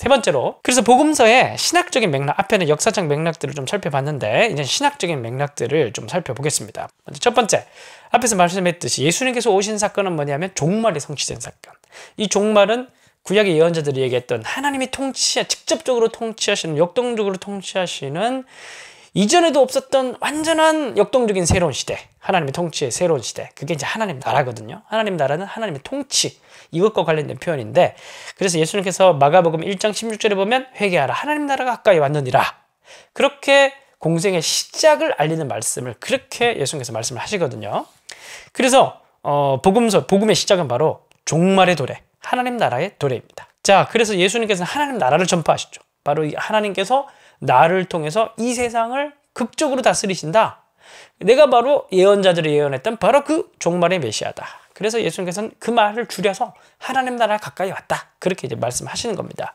세 번째로 그래서 복음서의 신학적인 맥락 앞에는 역사적 맥락들을 좀 살펴봤는데 이제 신학적인 맥락들을 좀 살펴보겠습니다. 먼저 첫 번째 앞에서 말씀했듯이 예수님께서 오신 사건은 뭐냐면 종말이 성취된 사건. 이 종말은 구약의 예언자들이 얘기했던 하나님이 통치하 직접적으로 통치하시는 역동적으로 통치하시는 이전에도 없었던 완전한 역동적인 새로운 시대 하나님의 통치의 새로운 시대 그게 이제 하나님 나라거든요 하나님 나라는 하나님의 통치 이것과 관련된 표현인데 그래서 예수님께서 마가복음 1장 16절에 보면 회개하라 하나님 나라가 가까이 왔느니라 그렇게 공생의 시작을 알리는 말씀을 그렇게 예수님께서 말씀을 하시거든요 그래서 어, 복음서 복음의 시작은 바로 종말의 도래 하나님 나라의 도래입니다 자 그래서 예수님께서 하나님 나라를 전파하시죠 바로 하나님께서 나를 통해서 이 세상을 극적으로 다스리신다. 내가 바로 예언자들이 예언했던 바로 그 종말의 메시아다. 그래서 예수님께서는 그 말을 줄여서 하나님 나라 가까이 왔다. 그렇게 이제 말씀하시는 겁니다.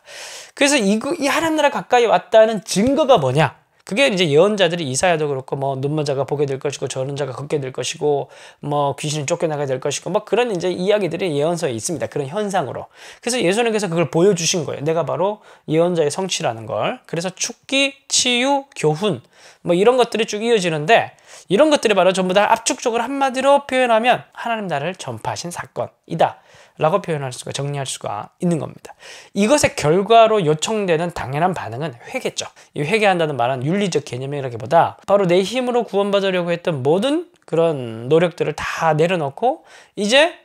그래서 이, 이 하나님 나라 가까이 왔다는 증거가 뭐냐? 그게 이제 예언자들이 이사야도 그렇고 뭐 눈먼 자가 보게 될 것이고 저런 자가 걷게 될 것이고 뭐 귀신이 쫓겨나게 될 것이고 막 그런 이제 이야기들이 예언서에 있습니다. 그런 현상으로. 그래서 예수님께서 그걸 보여주신 거예요. 내가 바로 예언자의 성취라는 걸. 그래서 축기, 치유, 교훈 뭐 이런 것들이 쭉 이어지는데 이런 것들이 바로 전부 다 압축적으로 한마디로 표현하면 하나님 나를 라 전파하신 사건이다. 라고 표현할 수가 정리할 수가 있는 겁니다. 이것의 결과로 요청되는 당연한 반응은 회개죠. 이 회개한다는 말은 윤리적 개념이라기보다 바로 내 힘으로 구원받으려고 했던 모든 그런 노력들을 다 내려놓고 이제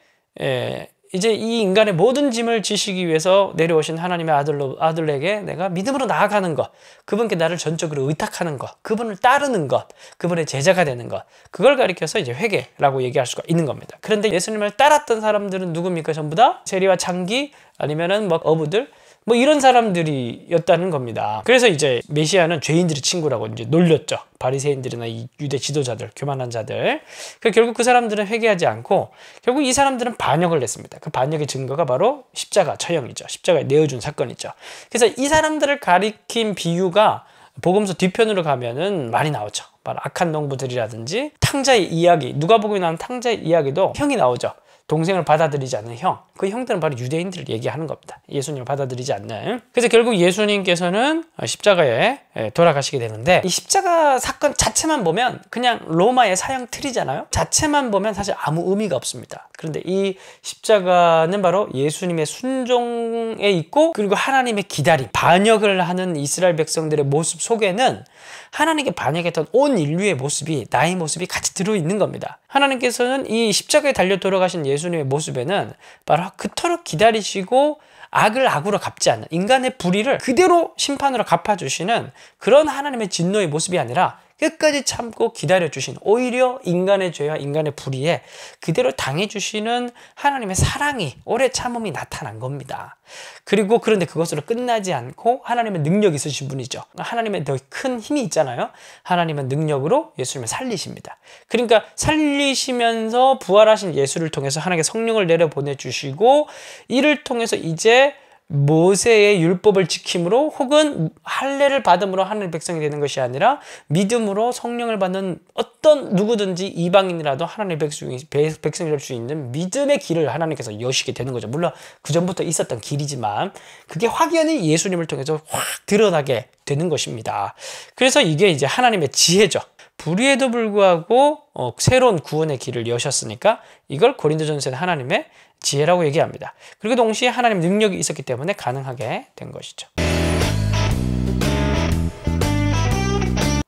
에, 이제 이 인간의 모든 짐을 지시기 위해서 내려오신 하나님의 아들로, 아들에게 내가 믿음으로 나아가는 것, 그분께 나를 전적으로 의탁하는 것, 그분을 따르는 것, 그분의 제자가 되는 것, 그걸 가리켜서 이제 회개라고 얘기할 수가 있는 겁니다. 그런데 예수님을 따랐던 사람들은 누굽니까? 전부 다 세리와 장기 아니면은 뭐 어부들 뭐 이런 사람들이었다는 겁니다. 그래서 이제 메시아는 죄인들의 친구라고 이제 놀렸죠. 바리새인들이나 유대 지도자들, 교만한 자들. 그 결국 그 사람들은 회개하지 않고 결국 이 사람들은 반역을 냈습니다. 그 반역의 증거가 바로 십자가 처형이죠. 십자가에 내어준 사건이죠. 그래서 이 사람들을 가리킨 비유가 보음서 뒤편으로 가면은 많이 나오죠. 바로 악한 농부들이라든지 탕자의 이야기, 누가보기에나는 탕자의 이야기도 형이 나오죠. 동생을 받아들이지 않는 형, 그 형들은 바로 유대인들을 얘기하는 겁니다. 예수님을 받아들이지 않는. 그래서 결국 예수님께서는 어, 십자가에 예, 돌아가시게 되는데 이 십자가 사건 자체만 보면 그냥 로마의 사형 틀이잖아요. 자체만 보면 사실 아무 의미가 없습니다. 그런데 이 십자가는 바로 예수님의 순종에 있고 그리고 하나님의 기다림, 반역을 하는 이스라엘 백성들의 모습 속에는 하나님께 반역했던 온 인류의 모습이 나의 모습이 같이 들어있는 겁니다. 하나님께서는 이 십자가에 달려 돌아가신 예수님의 모습에는 바로 그토록 기다리시고 악을 악으로 갚지 않는 인간의 불의를 그대로 심판으로 갚아주시는 그런 하나님의 진노의 모습이 아니라 끝까지 참고 기다려주신 오히려 인간의 죄와 인간의 불의에 그대로 당해주시는 하나님의 사랑이 오래 참음이 나타난 겁니다. 그리고 그런데 그것으로 끝나지 않고 하나님의 능력 있으신 분이죠. 하나님의 더 큰 힘이 있잖아요. 하나님의 능력으로 예수님을 살리십니다. 그러니까 살리시면서 부활하신 예수를 통해서 하나님의 성령을 내려 보내주시고 이를 통해서 이제 모세의 율법을 지킴으로 혹은 할례를 받음으로 하늘 백성이 되는 것이 아니라 믿음으로 성령을 받는 어떤 누구든지 이방인이라도 하나님의 백성이 백성이 될 수 있는 믿음의 길을 하나님께서 여시게 되는 거죠. 물론 그 전부터 있었던 길이지만 그게 확연히 예수님을 통해서 확 드러나게 되는 것입니다. 그래서 이게 이제 하나님의 지혜죠. 불의에도 불구하고 어, 새로운 구원의 길을 여셨으니까 이걸 고린도전서에 하나님의 지혜라고 얘기합니다. 그리고 동시에 하나님 능력이 있었기 때문에 가능하게 된 것이죠.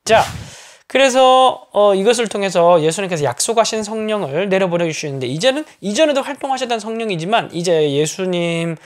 자, 그래서 어, 이것을 통해서 예수님께서 약속하신 성령을 내려보내 주시는데 이제는 이전에도 활동하셨던 성령이지만 이제 예수님을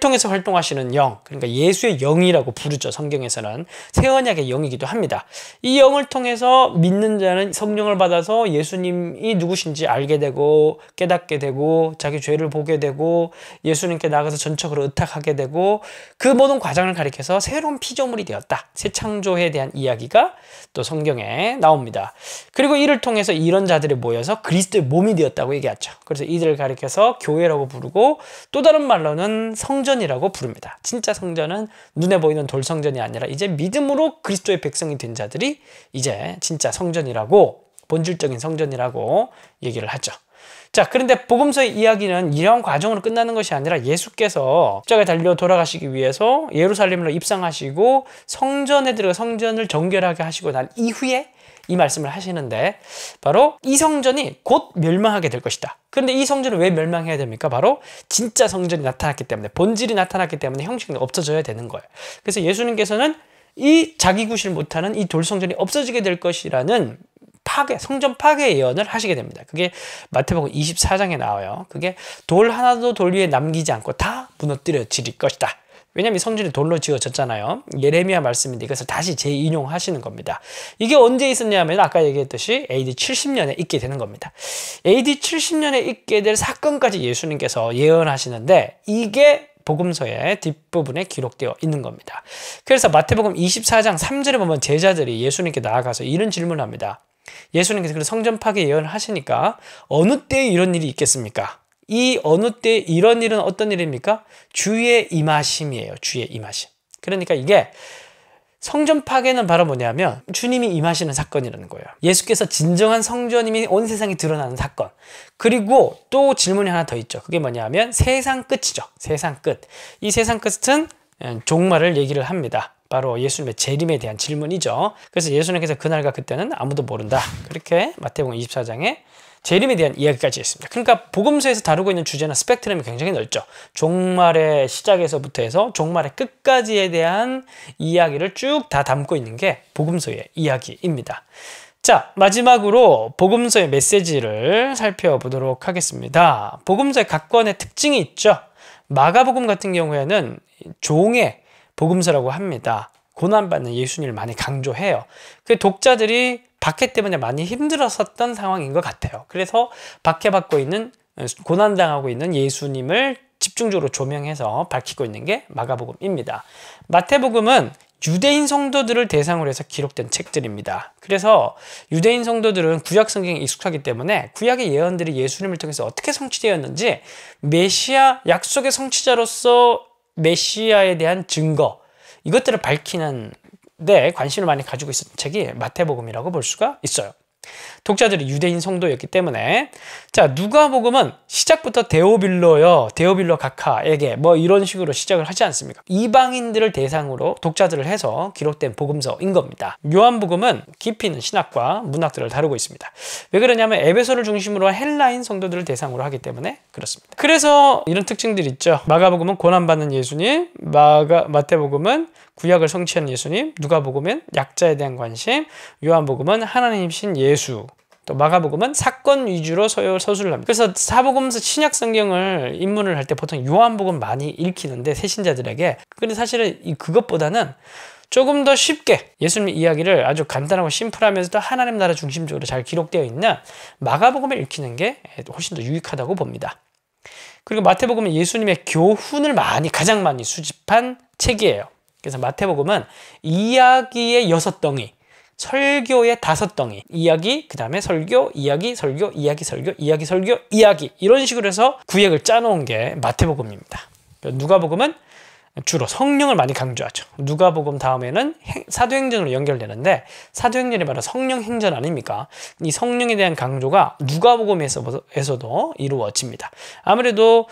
통해서 활동하시는 영 그러니까 예수의 영이라고 부르죠 성경에서는 새 언약의 영이기도 합니다. 이 영을 통해서 믿는 자는 성령을 받아서 예수님이 누구신지 알게 되고 깨닫게 되고 자기 죄를 보게 되고 예수님께 나가서 전적으로 의탁하게 되고 그 모든 과정을 가리켜서 새로운 피조물이 되었다 새 창조에 대한 이야기가 또 성경에 나옵니다. 그리고 이를 통해서 이런 자들이 모여서 그리스도의 몸이 되었다고 얘기하죠. 그래서 이들을 가리켜서 교회라고 부르고 또 다른 말로는 성전이라고 부릅니다. 진짜 성전은 눈에 보이는 돌성전이 아니라 이제 믿음으로 그리스도의 백성이 된 자들이 이제 진짜 성전이라고 본질적인 성전이라고 얘기를 하죠. 자, 그런데 복음서의 이야기는 이런 과정으로 끝나는 것이 아니라 예수께서 십자가에 달려 돌아가시기 위해서 예루살렘으로 입상하시고 성전에 들어 성전을 정결하게 하시고 난 이후에 이 말씀을 하시는데 바로 이 성전이 곧 멸망하게 될 것이다. 그런데 이성전을왜 멸망해야 됩니까? 바로 진짜 성전이 나타났기 때문에 본질이 나타났기 때문에 형식이 없어져야 되는 거예요. 그래서 예수님께서는 이 자기 구실 못하는 이 돌성전이 없어지게 될 것이라는 파괴, 성전 파괴 예언을 하시게 됩니다. 그게 마태복음 24장에 나와요. 그게 돌 하나도 돌 위에 남기지 않고 다 무너뜨려 질 것이다. 왜냐하면 성질이 돌로 지어졌잖아요. 예레미야 말씀인데 이것을 다시 재인용하시는 겁니다. 이게 언제 있었냐면 아까 얘기했듯이 AD 70년에 있게 되는 겁니다. AD 70년에 있게 될 사건까지 예수님께서 예언하시는데 이게 복음서의 뒷부분에 기록되어 있는 겁니다. 그래서 마태복음 24장 3절에 보면 제자들이 예수님께 나아가서 이런 질문을 합니다. 예수님께서 성전 파괴 예언을 하시니까 어느 때에 이런 일이 있겠습니까? 이 어느 때 이런 일은 어떤 일입니까? 주의 임하심이에요. 주의 임하심. 그러니까 이게 성전 파괴는 바로 뭐냐면 주님이 임하시는 사건이라는 거예요. 예수께서 진정한 성전님이 온 세상에 드러나는 사건. 그리고 또 질문이 하나 더 있죠. 그게 뭐냐면 세상 끝이죠. 세상 끝. 이 세상 끝은 예, 종말을 얘기를 합니다. 바로 예수님의 재림에 대한 질문이죠. 그래서 예수님께서 그날과 그때는 아무도 모른다. 그렇게 마태복음 24장에 재림에 대한 이야기까지 했습니다. 그러니까 복음서에서 다루고 있는 주제나 스펙트럼이 굉장히 넓죠. 종말의 시작에서부터 해서 종말의 끝까지에 대한 이야기를 쭉 다 담고 있는 게 복음서의 이야기입니다. 자, 마지막으로 복음서의 메시지를 살펴보도록 하겠습니다. 복음서의 각 권의 특징이 있죠. 마가복음 같은 경우에는 종의 복음서라고 합니다. 고난받는 예수님을 많이 강조해요. 그 독자들이 박해 때문에 많이 힘들었었던 상황인 것 같아요. 그래서 박해받고 있는 어, 고난당하고 있는 예수님을 집중적으로 조명해서 밝히고 있는 게 마가복음입니다. 마태복음은 유대인 성도들을 대상으로 해서 기록된 책들입니다. 그래서 유대인 성도들은 구약 성경에 익숙하기 때문에 구약의 예언들이 예수님을 통해서 어떻게 성취되었는지 메시아 약속의 성취자로서 메시아에 대한 증거 이것들을 밝히는 때 관심을 많이 가지고 있었던 책이 마태복음이라고 볼 수가 있어요. 독자들이 유대인 성도였기 때문에 자 누가복음은 시작부터 데오빌로요 데오빌로 각하에게 뭐 이런 식으로 시작을 하지 않습니까 이방인들을 대상으로 독자들을 해서 기록된 복음서인 겁니다 요한복음은 깊이 있는 신학과 문학들을 다루고 있습니다 왜 그러냐면 에베소를 중심으로 헬라인 성도들을 대상으로 하기 때문에 그렇습니다 그래서 이런 특징들이 있죠 마가복음은 고난받는 예수님 마가, 마태복음은 구약을 성취한 예수님, 누가복음은 약자에 대한 관심, 요한복음은 하나님 이신 예수, 또 마가복음은 사건 위주로 서술을 합니다. 그래서 사복음서 신약 성경을 입문을 할 때 보통 요한복음 많이 읽히는데 세신자들에게 근데 사실은 그것보다는 조금 더 쉽게 예수님 이야기를 아주 간단하고 심플하면서도 하나님 나라 중심적으로 잘 기록되어 있는 마가복음을 읽히는 게 훨씬 더 유익하다고 봅니다. 그리고 마태복음은 예수님의 교훈을 많이 가장 많이 수집한 책이에요. 그래서 마태복음은 이야기의 여섯 덩이, 설교의 다섯 덩이, 이야기, 그 다음에 설교, 이야기, 설교, 이야기, 설교, 이야기, 설교, 이야기 이런 식으로 해서 구획을 짜놓은 게 마태복음입니다. 누가복음은 주로 성령을 많이 강조하죠. 누가복음 다음에는 사도행전으로 연결되는데 사도행전이 바로 성령 행전 아닙니까? 이 성령에 대한 강조가 누가복음에서도 이루어집니다. 아무래도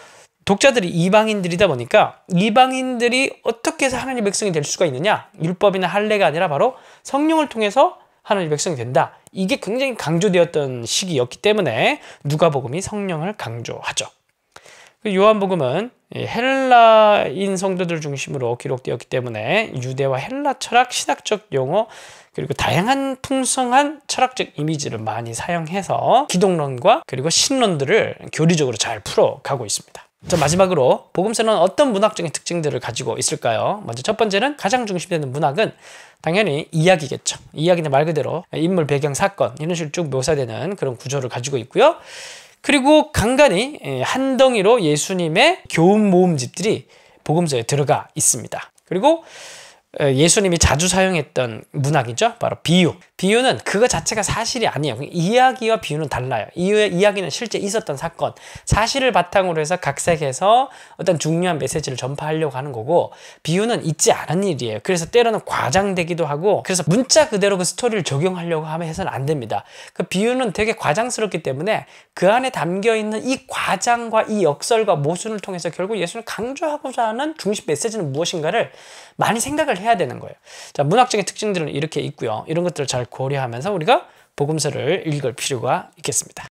독자들이 이방인들이다 보니까 이방인들이 어떻게 해서 하나님의 백성이 될 수가 있느냐? 율법이나 할례가 아니라 바로 성령을 통해서 하나님의 백성이 된다. 이게 굉장히 강조되었던 시기였기 때문에 누가복음이 성령을 강조하죠. 그 요한복음은 예, 헬라인 성도들 중심으로 기록되었기 때문에 유대와 헬라 철학, 신학적 용어, 그리고 다양한 풍성한 철학적 이미지를 많이 사용해서 기독론과 그리고 신론들을 교리적으로 잘 풀어가고 있습니다. 자 마지막으로 복음서는 어떤 문학적인 특징들을 가지고 있을까요? 먼저 첫 번째는 가장 중심되는 문학은 당연히 이야기겠죠. 이야기는 말 그대로 인물 배경 사건 이런 식으로 쭉 묘사되는 그런 구조를 가지고 있고요. 그리고 간간이한 예, 덩이로 예수님의 교훈 모음집들이 복음서에 들어가 있습니다. 그리고 예수님이 자주 사용했던 문학이죠. 바로 비유. 비유는 그거 자체가 사실이 아니에요. 이야기와 비유는 달라요. 이야기는 이 실제 있었던 사건, 사실을 바탕으로 해서 각색해서 어떤 중요한 메시지를 전파하려고 하는 거고 비유는 있지 않은 일이에요. 그래서 때로는 과장되기도 하고 그래서 문자 그대로 그 스토리를 적용하려고 하면 해서는 안 됩니다. 그 비유는 되게 과장스럽기 때문에 그 안에 담겨있는 이 과장과 이 역설과 모순을 통해서 결국 예수를 강조하고자 하는 중심 메시지는 무엇인가를 많이 생각을 해야 되는 거예요. 자, 문학적인 특징들은 이렇게 있고요. 이런 것들을 잘 고려하면서 우리가 복음서를 읽을 필요가 있겠습니다.